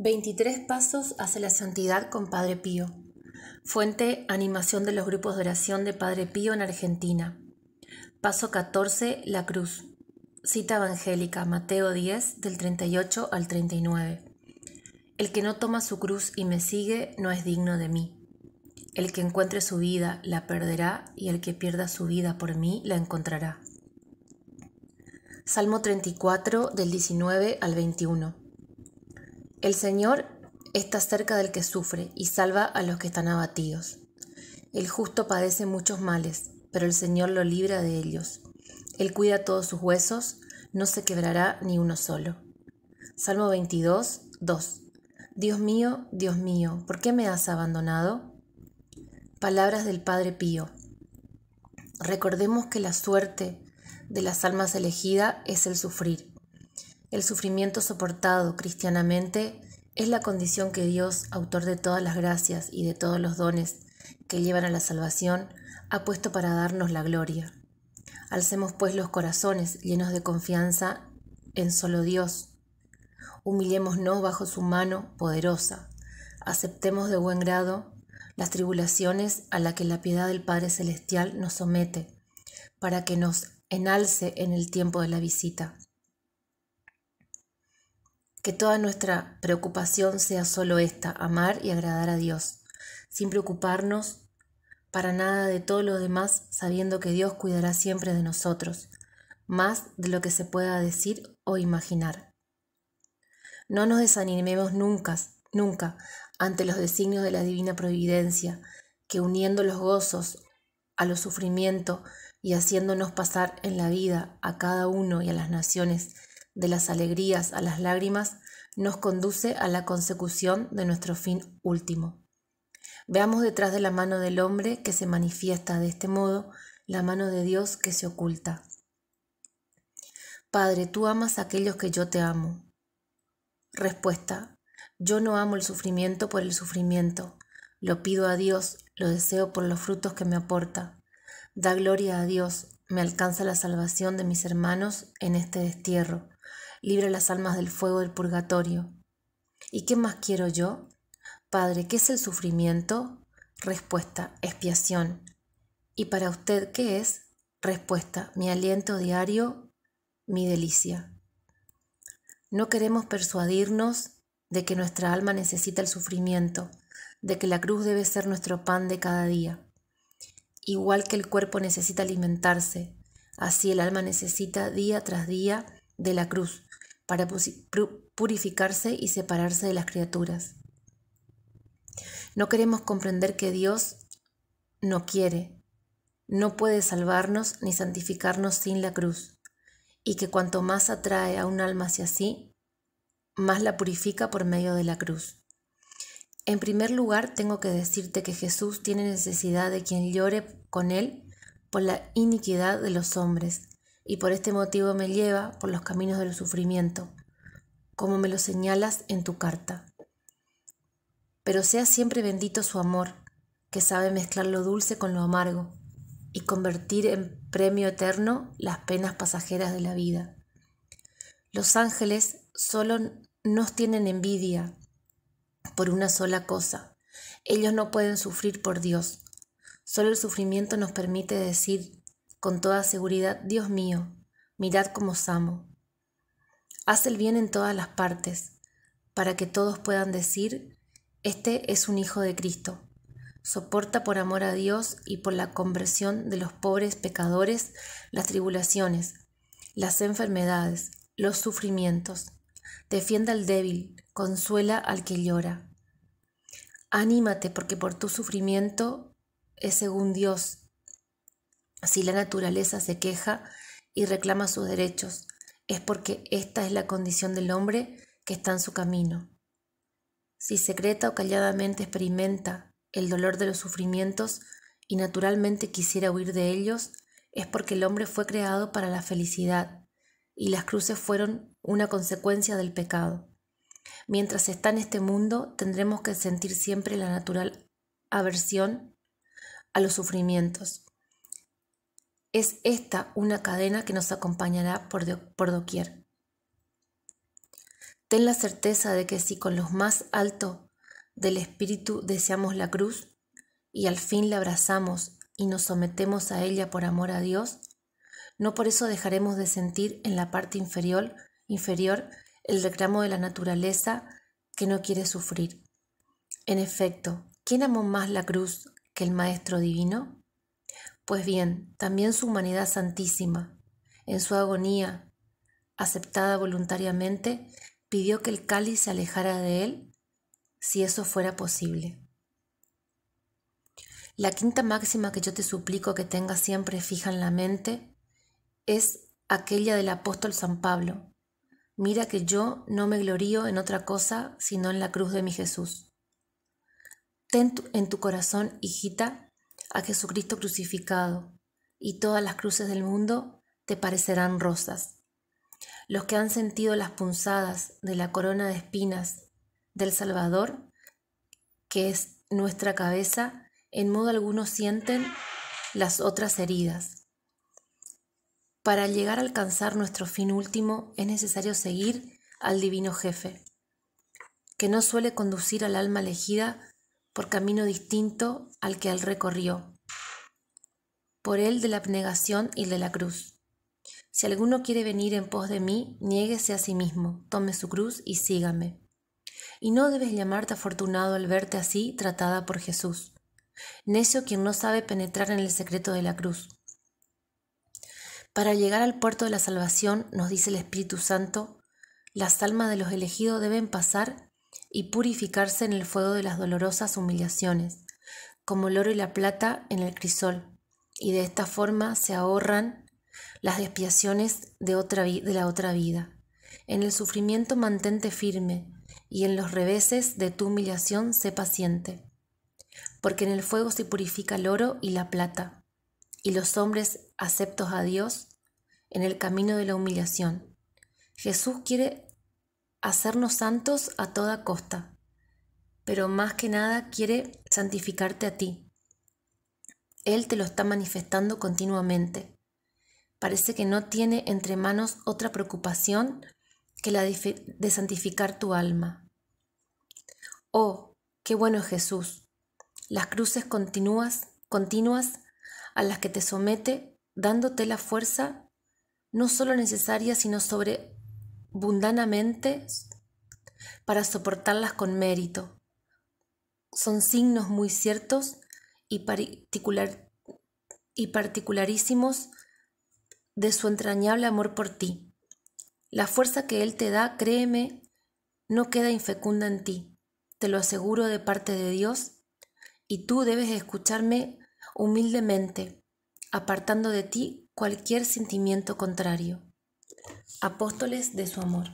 23 Pasos hacia la Santidad con Padre Pío. Fuente Animación de los Grupos de Oración de Padre Pío en Argentina. Paso 14 La Cruz. Cita evangélica Mateo 10 del 38 al 39. El que no toma su cruz y me sigue no es digno de mí. El que encuentre su vida la perderá y el que pierda su vida por mí la encontrará. Salmo 34 del 19 al 21. El Señor está cerca del que sufre y salva a los que están abatidos. El justo padece muchos males, pero el Señor lo libra de ellos. Él cuida todos sus huesos, no se quebrará ni uno solo. Salmo 22, 2. Dios mío, Dios mío, ¿por qué me has abandonado? Palabras del Padre Pío. Recordemos que la suerte de las almas elegidas es el sufrir. El sufrimiento soportado cristianamente es la condición que Dios, autor de todas las gracias y de todos los dones que llevan a la salvación, ha puesto para darnos la gloria. Alcemos pues los corazones llenos de confianza en solo Dios. Humillémonos bajo su mano poderosa. Aceptemos de buen grado las tribulaciones a las que la piedad del Padre Celestial nos somete, para que nos enalce en el tiempo de la visita. Que toda nuestra preocupación sea solo esta, amar y agradar a Dios, sin preocuparnos para nada de todo lo demás, sabiendo que Dios cuidará siempre de nosotros, más de lo que se pueda decir o imaginar. No nos desanimemos nunca, nunca, ante los designios de la divina providencia, que uniendo los gozos a los sufrimientos y haciéndonos pasar en la vida a cada uno y a las naciones de las alegrías a las lágrimas nos conduce a la consecución de nuestro fin último. Veamos detrás de la mano del hombre que se manifiesta de este modo la mano de Dios que se oculta. Padre, tú amas a aquellos que yo te amo. Respuesta. Yo no amo el sufrimiento por el sufrimiento. Lo pido a Dios, lo deseo por los frutos que me aporta. Da gloria a Dios, me alcanza la salvación de mis hermanos en este destierro. Libre las almas del fuego del purgatorio. ¿Y qué más quiero yo? Padre, ¿qué es el sufrimiento? Respuesta, expiación. ¿Y para usted qué es? Respuesta, mi aliento diario, mi delicia. No queremos persuadirnos de que nuestra alma necesita el sufrimiento, de que la cruz debe ser nuestro pan de cada día. Igual que el cuerpo necesita alimentarse, así el alma necesita día tras día de la cruz, para purificarse y separarse de las criaturas. No queremos comprender que Dios no quiere, no puede salvarnos ni santificarnos sin la cruz, y que cuanto más atrae a un alma hacia sí, más la purifica por medio de la cruz. En primer lugar, tengo que decirte que Jesús tiene necesidad de quien llore con él por la iniquidad de los hombres, y por este motivo me lleva por los caminos del sufrimiento, como me lo señalas en tu carta. Pero sea siempre bendito su amor, que sabe mezclar lo dulce con lo amargo y convertir en premio eterno las penas pasajeras de la vida. Los ángeles solo nos tienen envidia por una sola cosa. Ellos no pueden sufrir por Dios. Solo el sufrimiento nos permite decir con toda seguridad, Dios mío, mirad cómo os amo. Haz el bien en todas las partes, para que todos puedan decir, este es un hijo de Cristo. Soporta por amor a Dios y por la conversión de los pobres pecadores las tribulaciones, las enfermedades, los sufrimientos. Defienda al débil, consuela al que llora. Anímate porque por tu sufrimiento es según Dios si la naturaleza se queja y reclama sus derechos, es porque esta es la condición del hombre que está en su camino. Si secreta o calladamente experimenta el dolor de los sufrimientos y naturalmente quisiera huir de ellos, es porque el hombre fue creado para la felicidad y las cruces fueron una consecuencia del pecado. Mientras está en este mundo, tendremos que sentir siempre la natural aversión a los sufrimientos. Es esta una cadena que nos acompañará por, por doquier. Ten la certeza de que si con los más alto del espíritu deseamos la cruz y al fin la abrazamos y nos sometemos a ella por amor a Dios, no por eso dejaremos de sentir en la parte inferior, inferior el reclamo de la naturaleza que no quiere sufrir. En efecto, ¿quién amó más la cruz que el Maestro Divino? Pues bien, también su humanidad santísima, en su agonía, aceptada voluntariamente, pidió que el cáliz se alejara de él, si eso fuera posible. La quinta máxima que yo te suplico que tengas siempre fija en la mente es aquella del apóstol San Pablo. Mira que yo no me glorío en otra cosa sino en la cruz de mi Jesús. Ten en tu corazón, hijita, a Jesucristo crucificado, y todas las cruces del mundo te parecerán rosas. Los que han sentido las punzadas de la corona de espinas del Salvador, que es nuestra cabeza, en modo alguno sienten las otras heridas. Para llegar a alcanzar nuestro fin último es necesario seguir al divino jefe, que no suele conducir al alma elegida por camino distinto al que él recorrió, por el de la abnegación y de la cruz. Si alguno quiere venir en pos de mí, niéguese a sí mismo, tome su cruz y sígame. Y no debes llamarte afortunado al verte así tratada por Jesús. Necio quien no sabe penetrar en el secreto de la cruz. Para llegar al puerto de la salvación, nos dice el Espíritu Santo, las almas de los elegidos deben pasar y purificarse en el fuego de las dolorosas humillaciones, como el oro y la plata en el crisol, y de esta forma se ahorran las expiaciones de, otra de la otra vida. En el sufrimiento mantente firme, y en los reveses de tu humillación sé paciente, porque en el fuego se purifica el oro y la plata, y los hombres aceptos a Dios en el camino de la humillación. Jesús quiere hacernos santos a toda costa, pero más que nada quiere santificarte a ti. Él te lo está manifestando continuamente. Parece que no tiene entre manos otra preocupación que la de santificar tu alma. Oh, qué bueno es Jesús. Las cruces continuas, continuas a las que te somete, dándote la fuerza no solo necesaria, sino sobre bundanamente para soportarlas con mérito. Son signos muy ciertos y, particular, y particularísimos de su entrañable amor por ti. La fuerza que Él te da, créeme, no queda infecunda en ti, te lo aseguro de parte de Dios, y tú debes escucharme humildemente, apartando de ti cualquier sentimiento contrario. Apóstoles de su amor.